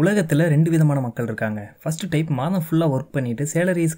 உலகத்தில் ரெண்டு விதமான மக்கள் இருக்காங்க ஃபர்ஸ்ட் டைப் மாதம் ஃபுல்லாக ஒர்க் பண்ணிட்டு சேலரி இஸ்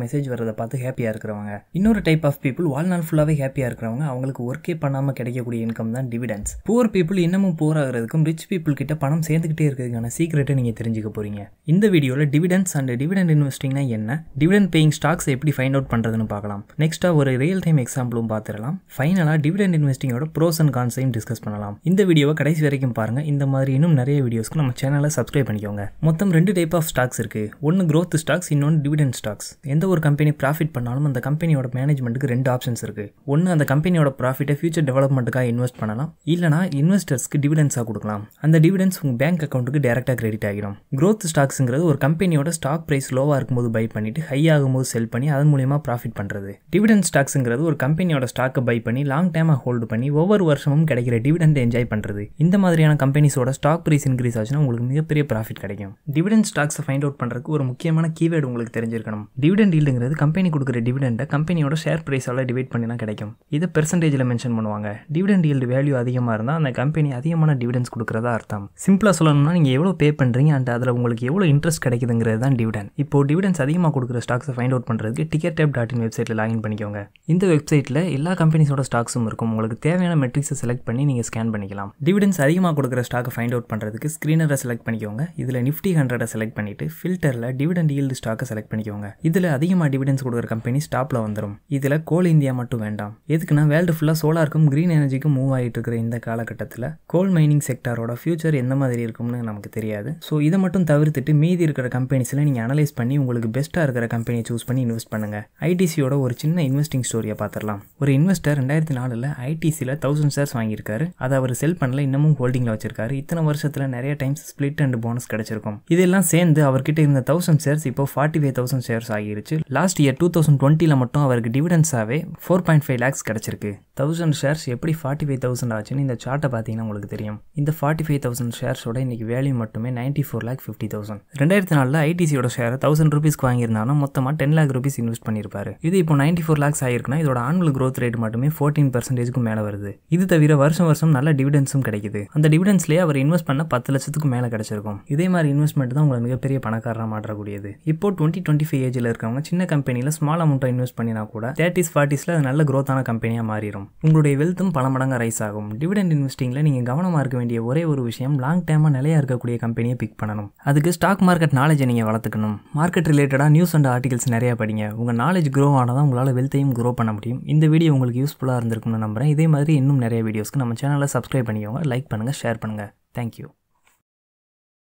மெசேஜ் வரதை பார்த்து ஹாப்பியாக இருக்கிறவங்க இன்னொரு டைப் ஆஃப் பீப்புள் வாழ்நாள் ஃபுல்லாகவே ஹாப்பியாக இருக்கிறவங்க அவங்களுக்கு ஒர்க்கே பண்ணாமல் கிடைக்கக்கூடிய இன்கம் தான் டிவிடன்ஸ் புவர் பீப்புள் இன்னமும் போர் ஆகிறதுக்கும் ரிச் பீப்புள் கிட்ட பணம் சேர்ந்துக்கிட்டே இருக்கிறதுக்கான சீக்கிரட்டை நீங்கள் தெரிஞ்சுக்க போகிறீங்க இந்த வீடியோவில் டிவிடன்ஸ் அண்ட் டிவிடெண்ட் இன்வெஸ்டிங்னா என்ன டிவிடன் பேயிங் ஸ்டாக்ஸ் எப்படி ஃபைண்ட் அவுட் பண்ணுறதுன்னு பார்க்கலாம் நெக்ஸ்ட்டாக ஒரு ரியல் டைம் எக்ஸாம்பிளும் பார்த்துடலாம் ஃபைனலாக டிவிடன் இன்வெஸ்டிங்கோட ப்ரோஸ் அண்ட் கான்ஸையும் டிஸ்கஸ் பண்ணலாம் இந்த வீடியோவை கடைசி வரைக்கும் பாருங்கள் இந்த மாதிரி இன்னும் நிறைய வீடியோஸ்க்கு நம்ம சேனலை சப்ஸ்கிரைப் டிஸ்பிளே பண்ணிக்கோங்க மொத்தம் ரெண்டு டைப் ஆஃப் ஸ்டாக்ஸ் இருக்கு ஒன்று க்ரோத் ஸ்டாக்ஸ் இன்னொன்று டிவிடன் ஸ்டாக்ஸ் எந்த ஒரு கம்பெனி ப்ராஃபிட் பண்ணாலும் அந்த கம்பெனியோட மேனேஜ்மெண்ட்டுக்கு ரெண்டு ஆப்ஷன்ஸ் இருக்கு ஒன்று அந்த கம்பெனியோட ப்ராஃபிட்டை ஃபியூச்சர் டெவலப்மெண்ட்டுக்காக இன்வெஸ்ட் பண்ணலாம் இல்லைனா இன்வெஸ்டர்ஸ்க்கு டிவிடன்ஸாக கொடுக்கலாம் அந்த டிவிடன்ஸ் உங்க பேங்க் அக்கௌண்ட்டுக்கு டேரெக்டாக கிரெடிட் ஆகிடும் க்ரோத் ஸ்டாக்ஸ்ங்கிறது ஒரு கம்பெனியோட ஸ்டாக் ப்ரைஸ் லோவாக இருக்கும்போது பை பண்ணிட்டு ஹை ஆகும்போது செல் பண்ணி அதன் மூலியமாக ப்ராஃபிட் பண்ணுறது டிவிடன் ஸ்டாக்ஸுங்கிறது ஒரு கம்பெனியோட ஸ்டாக்கை பை பண்ணி லாங் டைமாக ஹோல்டு பண்ணி ஒவ்வொரு வருஷமும் கிடைக்கிற டிவிடன் என்ஜாய் பண்ணுறது இந்த மாதிரியான கம்பெனிஸோட ஸ்டாக் பிரைஸ் இன்க்ரீஸ் ஆச்சுன்னா உங்களுக்கு மிகப்பெரிய ப்ராஃபிட் கிடைக்கும் டிவிடெண்ட் ஸ்டாக்ஸை ஃபைண்ட் அவுட் பண்ணுறதுக்கு ஒரு முக்கியமான கீவேர்டு உங்களுக்கு தெரிஞ்சிருக்கணும் டிவிடெண்ட் ஈல்டுங்கிறது கம்பெனி கொடுக்குற டிவிடெண்டை கம்பெனியோட ஷேர் ப்ரைஸால் டிவைட் பண்ணி தான் கிடைக்கும் இதை பெர்சன்டேஜில் மென்ஷன் பண்ணுவாங்க டிவிடெண்ட் ஈல்டு வேல்யூ அதிகமாக இருந்தால் அந்த கம்பெனி அதிகமான டிவிடன்ஸ் கொடுக்குறதா அர்த்தம் சிம்பிளாக சொல்லணும்னா நீங்கள் எவ்வளோ பே பண்ணுறீங்க அண்ட் அதில் உங்களுக்கு எவ்வளோ இன்ட்ரெஸ்ட் கிடைக்குதுங்கிறது தான் டிவிடன் இப்போ டிவிடன்ஸ் அதிகமாக கொடுக்குற ஸ்டாக்ஸை ஃபைண்ட் அவுட் பண்ணுறதுக்கு டிக்கெட் டேப் டாட் இன் வெப்சைட்டில் லாகின் பண்ணிக்கோங்க இந்த வெப்சைட்டில் எல்லா கம்பெனிஸோட ஸ்டாக்ஸும் இருக்கும் உங்களுக்கு தேவையான மெட்ரிக்ஸை செலக்ட் பண்ணி நீங்கள் ஸ்கேன் பண்ணிக்கலாம் டிவிடன்ஸ் அதிகமாக கொடுக்குற ஸ்டாக்கை ஃபைண்ட் அவுட் பண்ணுறதுக்கு ஸ்க்ரீனரை செலக்ட் பண்ணிக்கோங்க பண்ணிக்கோங்க இதில் நிஃப்டி ஹண்ட்ரடை செலக்ட் பண்ணிட்டு ஃபில்டரில் டிவிடெண்ட் ஈல்டு ஸ்டாக்கை செலக்ட் பண்ணிக்கோங்க இதில் அதிகமாக டிவிடன்ஸ் கொடுக்குற கம்பெனி ஸ்டாப்பில் வந்துடும் இதில் கோல் இந்தியா மட்டும் வேண்டாம் எதுக்குன்னா வேர்ல்டு ஃபுல்லாக சோலாருக்கும் க்ரீன் எனர்ஜிக்கும் மூவ் ஆகிட்டு இருக்கிற இந்த காலகட்டத்தில் கோல் மைனிங் செக்டாரோட ஃபியூச்சர் எந்த மாதிரி இருக்கும்னு நமக்கு தெரியாது ஸோ இதை மட்டும் தவிர்த்துட்டு மீதி இருக்கிற கம்பெனிஸில் நீங்கள் அனலைஸ் பண்ணி உங்களுக்கு பெஸ்ட்டாக இருக்கிற கம்பெனியை சூஸ் பண்ணி இன்வெஸ்ட் பண்ணுங்கள் ஐடிசியோட ஒரு சின்ன இன்வெஸ்டிங் ஸ்டோரியை பார்த்துடலாம் ஒரு இன்வெஸ்டர் ரெண்டாயிரத்தி நாலில் ஐடிசியில் தௌசண்ட் ஷேர்ஸ் வாங்கியிருக்காரு அதை அவர் செல் பண்ணல இன்னமும் ஹோல்டிங்கில் வச்சிருக்காரு இத்தனை வருஷத்தில் நிறைய டைம்ஸ் ஸ்பிளிட் அண்ட் ரெண்டு போனஸ் கிடைச்சிருக்கும் இதெல்லாம் சேர்ந்து அவர்கிட்ட இருந்த தௌசண்ட் ஷேர்ஸ் இப்போ ஃபார்ட்டி ஃபைவ் தௌசண்ட் ஷேர்ஸ் ஆகிருச்சு லாஸ்ட் இயர் டூ தௌசண்ட் டுவெண்ட்டில மட்டும் அவருக்கு டிவிடன்ஸாகவே ஃபோர் பாயிண்ட் ஃபைவ் லேக்ஸ் கிடைச்சிருக்கு தௌசண்ட் ஷேர்ஸ் எப்படி ஃபார்ட்டி ஃபைவ் தௌசண்ட் ஆச்சுன்னு இந்த சார்ட்டை பார்த்தீங்கன்னா உங்களுக்கு தெரியும் இந்த ஃபார்ட்டி ஃபைவ் தௌசண்ட் ஷேர்ஸோட இன்னைக்கு வேல்யூ மட்டுமே ninety four lakh fifty thousand ரெண்டாயிரத்தி நாலில் ஐடிசியோட ஷேர் தௌசண்ட் ருபீஸ்க்கு வாங்கியிருந்தாலும் மொத்தமாக டென் லேக் ருபீஸ் இன்வெஸ்ட் பண்ணியிருப்பாரு இது இப்போ நைன்டி ஃபோர் லேக்ஸ் ஆயிருக்குன்னா இதோட ஆனுவல் க்ரோத் ரேட் மட்டுமே ஃபோர்டீன் பர்சன்டேஜ்க்கு மேலே வருது இது தவிர வருஷம் வருஷம் நல்ல டிவிடென்ஸும் கிடைக்குது அந்த டிவிடென்ஸ்லேயே அவர் இன்வெஸ்ட் பண்ண பத்து லட்சத்துக்கு மேலே கிடச்சிருக்கும் இருக்கும் இதே மாதிரி இன்வெஸ்ட்மெண்ட் தான் உங்களை மிகப்பெரிய பணக்காரராக மாற்றக்கூடியது இப்போ டுவெண்ட்டி டுவெண்ட்டி ஃபைவ் ஏஜில் இருக்கவங்க சின்ன கம்பெனியில் ஸ்மால் அமௌண்ட்டாக இன்வெஸ்ட் பண்ணினா கூட தேர்ட்டிஸ் ஃபார்ட்டிஸில் அது நல்ல க்ரோத்தான கம்பெனியாக மாறிடும் உங்களுடைய வெல்த்தும் பல மடங்கு ரைஸ் ஆகும் டிவிடெண்ட் இன்வெஸ்டிங்கில் நீங்கள் கவனமாக இருக்க வேண்டிய ஒரே ஒரு விஷயம் லாங் டேமாக நிலையாக இருக்கக்கூடிய கம்பெனியை பிக் பண்ணணும் அதுக்கு ஸ்டாக் மார்க்கெட் நாலேஜை நீங்கள் வளர்த்துக்கணும் மார்க்கெட் ரிலேட்டடாக நியூஸ் அண்ட் ஆர்டிகல்ஸ் நிறையா படிங்க உங்கள் நாலேஜ் க்ரோ ஆனால் உங்களால் வெல்த்தையும் க்ரோ பண்ண முடியும் இந்த வீடியோ உங்களுக்கு யூஸ்ஃபுல்லாக இருந்திருக்கும்னு நம்புகிறேன் இதே மாதிரி இன்னும் நிறைய வீடியோஸ்க்கு நம்ம சேனலை சப்ஸ்கிரைப் பண்ணிக்கோங்க லைக் பண்ணுங்கள் ஷேர் பண்ணுங்கள் தேங்க்யூ